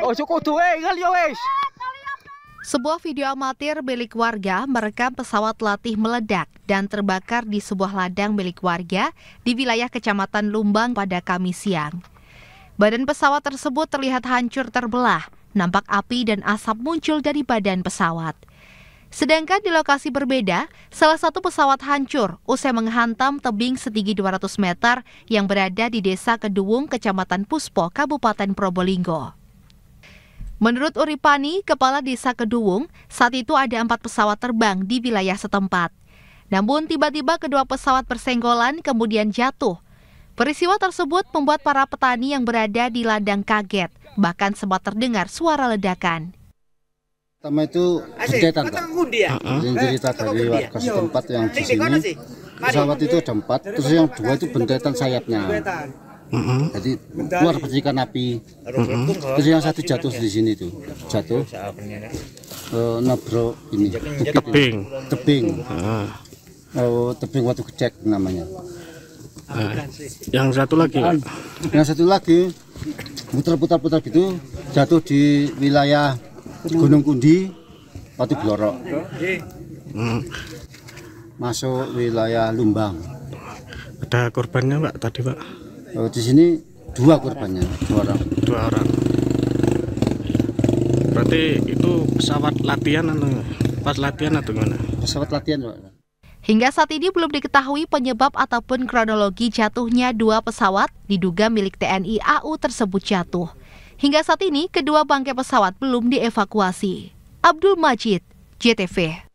Oh, cukup tuh, eh, eh. Eh, Sebuah video amatir milik warga merekam pesawat latih meledak dan terbakar di sebuah ladang milik warga di wilayah Kecamatan Lumbang pada Kamis siang. Badan pesawat tersebut terlihat hancur terbelah, nampak api dan asap muncul dari badan pesawat. Sedangkan di lokasi berbeda, salah satu pesawat hancur usai menghantam tebing setinggi 200 meter yang berada di desa Keduwung, Kecamatan Puspo, Kabupaten Probolinggo. Menurut Uripani, kepala desa Keduwung, saat itu ada empat pesawat terbang di wilayah setempat. Namun tiba-tiba kedua pesawat bersenggolan kemudian jatuh. Peristiwa tersebut membuat para petani yang berada di ladang kaget, bahkan sempat terdengar suara ledakan. Pertama itu deretan Pak. cerita dari warga setempat ya? yang di ya? sini. Pesawat itu ada empat, terus yang dua itu bentetan sayapnya. Mm -hmm. Jadi keluar percikan api. Mm -hmm. Terus yang satu jatuh ya. di sini tuh, jatuh. Uh, eh, nabro ini bukit tebing, tebing. Oh, tebing waktu kecek namanya. Ah, eh, yang satu lagi. Yang satu lagi putar-putar-putar gitu jatuh di wilayah Gunung Kundi, Pati Blorok. Hmm. Masuk wilayah Lumbang. Ada korbannya Pak tadi Pak? Oh, di sini dua korbannya, dua orang. Dua orang. Berarti itu pesawat latihan atau pas latihan atau gimana? Pesawat latihan Pak. Hingga saat ini belum diketahui penyebab ataupun kronologi jatuhnya dua pesawat diduga milik TNI AU tersebut jatuh. Hingga saat ini, kedua bangkai pesawat belum dievakuasi. Abdul Majid, JTV.